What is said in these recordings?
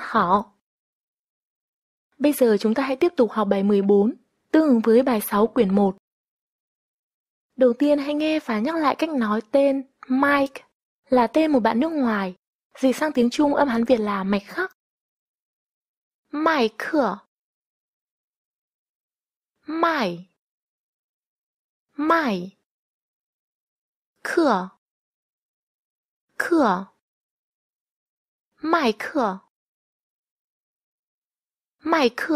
họ. Bây giờ chúng ta hãy tiếp tục học bài 14, tương ứng với bài 6 quyển 1. Đầu tiên hãy nghe và nhắc lại cách nói tên Mike là tên một bạn nước ngoài, dịch sang tiếng Trung âm Hán Việt là mạch khắc. Mai khở Mai Mai Khở Khở Mai khở Mike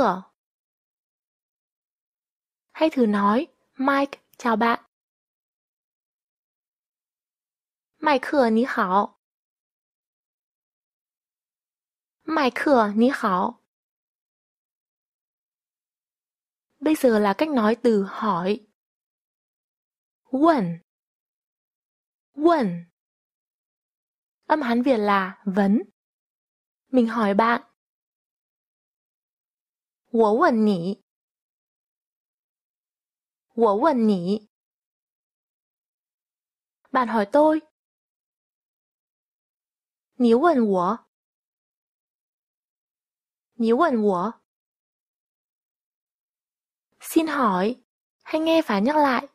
Hãy thử nói Mike chào bạn. Mike 你好。Mike Bây giờ là cách nói từ hỏi. Wẩn. Wẩn. Âm Hán Việt là vấn. Mình hỏi bạn. 我问你，我问你，bạn hỏi tôi, tôi，你问我，你问我，xin hỏi, hãy nghe và nhắc lại.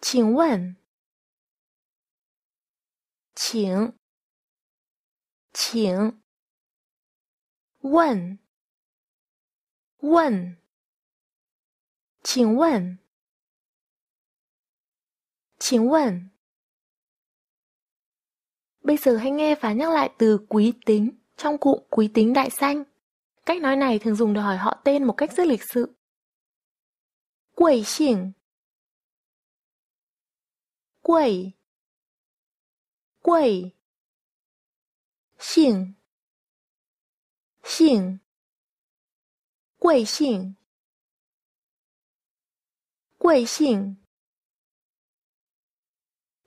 请问，请，请问。问，请问，请问。Bây giờ hãy nghe và nhắc lại từ quý tính trong cụm quý tính đại danh”. Cách nói này thường dùng để hỏi họ tên một cách rất lịch sự. Quẩy xỉn Quẩy Quẩy Xỉn Xỉn 贵姓？贵姓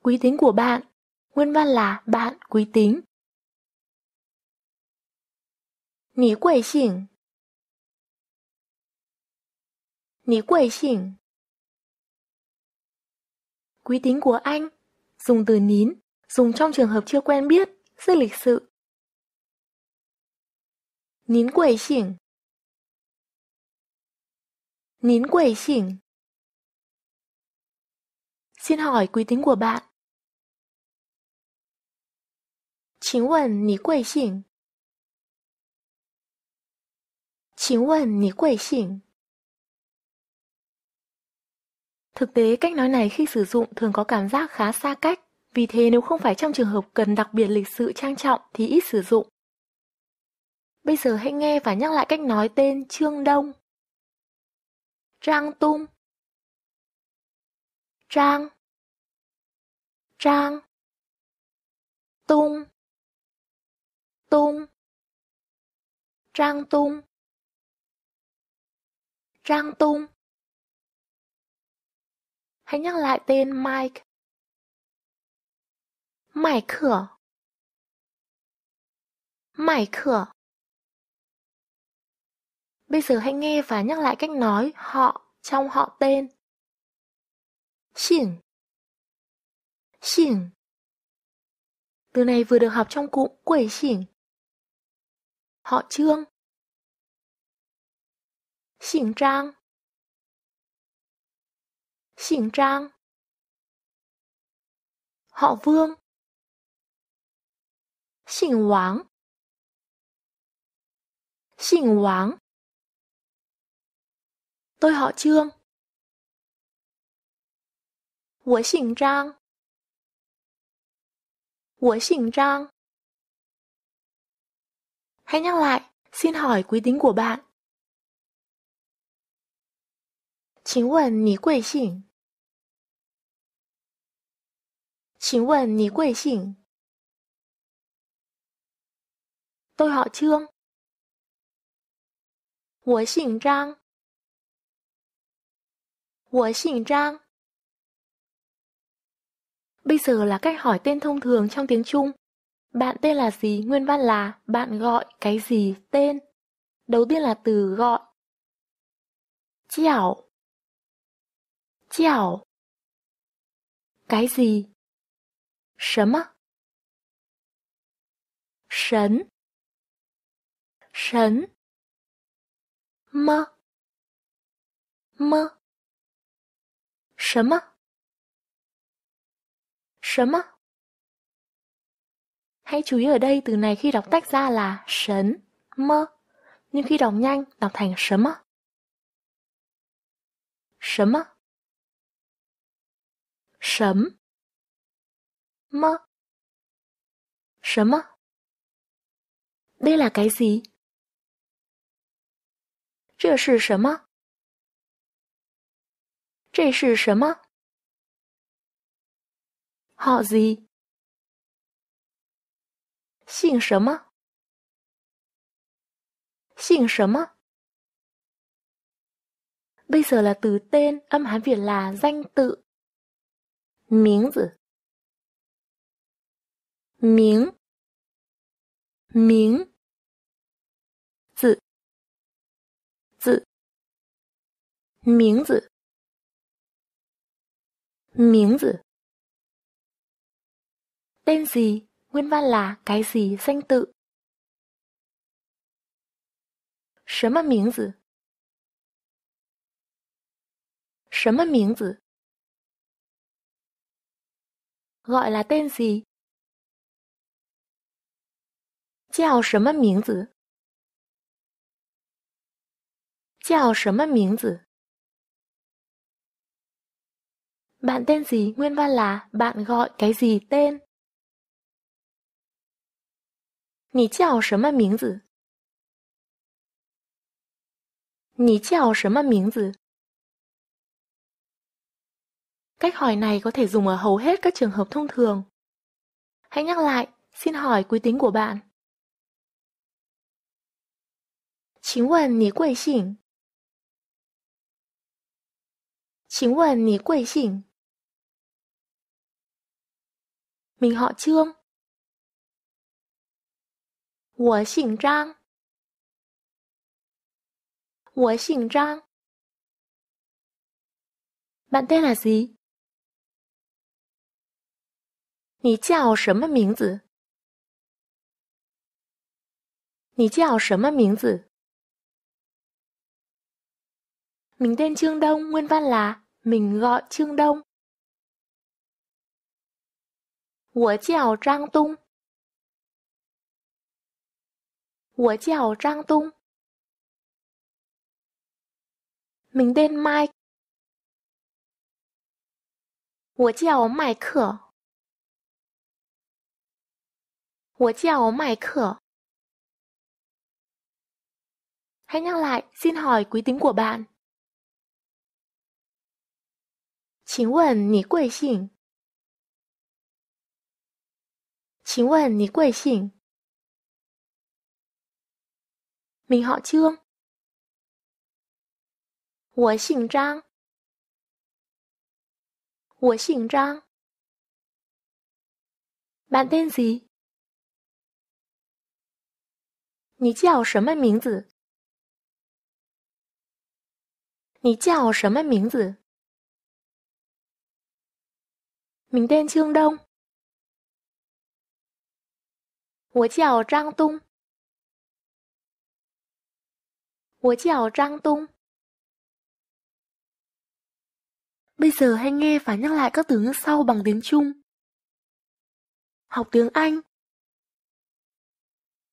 ？Quý tính của bạn. Nguyên văn là bạn quý tính. Nì quầy xỉn. Nì quầy xỉn. Quý tính của anh. Dùng từ nín, dùng trong trường hợp chưa quen biết, rất lịch sự. Nín quầy xỉn. Nín quẩy xỉn Xin hỏi quý tính của bạn. Chính quần ní quầy xỉn Chính quần ní quầy xỉn Thực tế, cách nói này khi sử dụng thường có cảm giác khá xa cách, vì thế nếu không phải trong trường hợp cần đặc biệt lịch sự trang trọng thì ít sử dụng. Bây giờ hãy nghe và nhắc lại cách nói tên Trương Đông. Trang tung Trang Trang Tung Tung Trang tung Trang tung Hãy nhắc lại tên Mike Mike Mike Bây giờ hãy nghe và nhắc lại cách nói họ trong họ tên. Xỉn Xỉn Từ này vừa được học trong cụm quẩy xỉn. Họ trương Xỉn trang Xỉn trang Họ vương Xỉn hoáng Xỉn hoáng Tôi họ Trương. hãy nhắc lại, xin hỏi quý tính của bạn. 请问你贵姓？请问你贵姓？tôi họ Trương. 我姓张。我姓张. Bây giờ là cách hỏi tên thông thường trong tiếng Trung. Bạn tên là gì? Nguyên văn là bạn gọi cái gì tên. Đầu tiên là từ gọi. Chào. Chào. Cái gì? Sấm á? Sấn. Sấn. Mơ. Mơ. 什么？什么？Hãy chú ý ở đây từ này khi đọc tách ra là sấn, mơ, nhưng khi đọc nhanh đọc thành sớm mơ. Sớm mơ. Sớm. Mơ. Sớm mơ. Đây là cái gì? Chưa sự sớm mơ. 这是什么？How's he? 姓什么？姓什么？bây giờ là từ tên, âm hán việt là danh từ, 名字名名字字名字。miếng gì, tên gì nguyên văn là cái gì danh tự. 什么名字？什么名字？gọi là tên gì? 叫什么名字？叫什么名字？Bạn tên gì nguyên văn là bạn gọi cái gì tên? Cách hỏi này có thể dùng ở hầu hết các trường hợp thông thường. Hãy nhắc lại, xin hỏi quý tính của bạn. 请问你贵姓？请问你贵姓？Mình họ Trương. 我姓张。我姓张。Bạn tên là gì? 你叫什么名字？你叫什么名字？Mình tên Trương Đông, nguyên văn là mình gọi Trương Đông. 我叫张东。我叫张东. Mình tên Mike. 我叫麦克。我叫麦克。Hãy nhắc lại, xin hỏi quý tính của bạn. 请问你贵姓？请问你贵姓名好听我姓张我姓张满天星你叫什么名字你叫什么名字明天清灯我叫张东。我叫 Trang Tung. Bây giờ hãy nghe và nhắc lại các từ ngữ sau bằng tiếng Trung. Học tiếng Anh.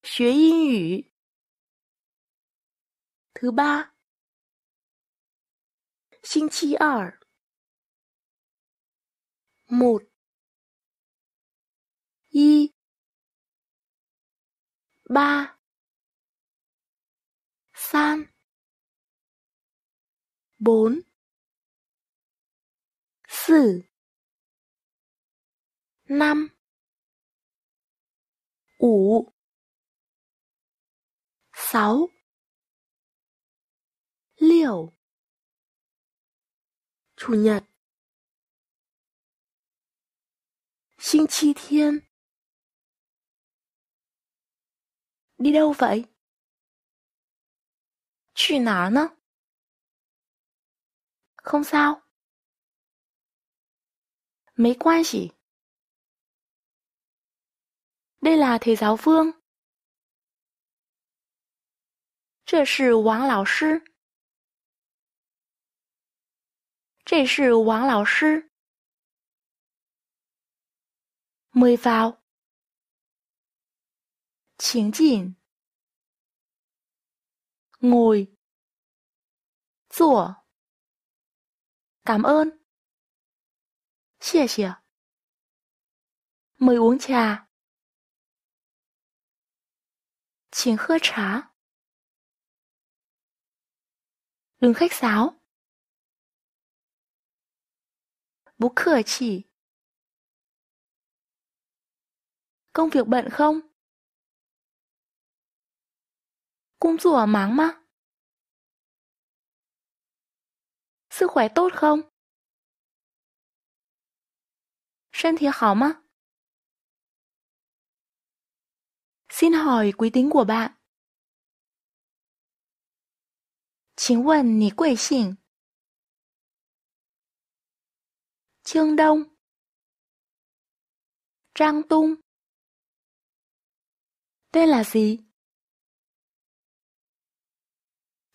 Xuế Yên ngữ. Thứ ba. Sinh chi ở. Một. Y ba san bốn sử năm ủ sáu liều chủ nhật 星期天 Đi đâu vậy? vậy? 去哪儿呢? Không sao. Mấy quan chỉ. Đây là thầy giáo Vương. 这是王老师。这是王老师。Mời vào chính 请进。ngồi, cảm ơn, mời uống trà. trà, 请喝茶。đừng khách sáo. chỉ, công việc bận không? sức khỏe tốt không? Thân thể hảo mà? Xin hỏi quý tính của bạn. Xin quần nì quỷ xỉn. Trương Đông Trang Tung Tên là gì?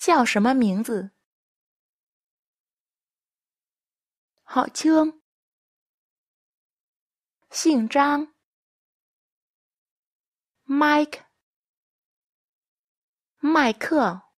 叫什么名字？好听。姓张。Mike。麦克。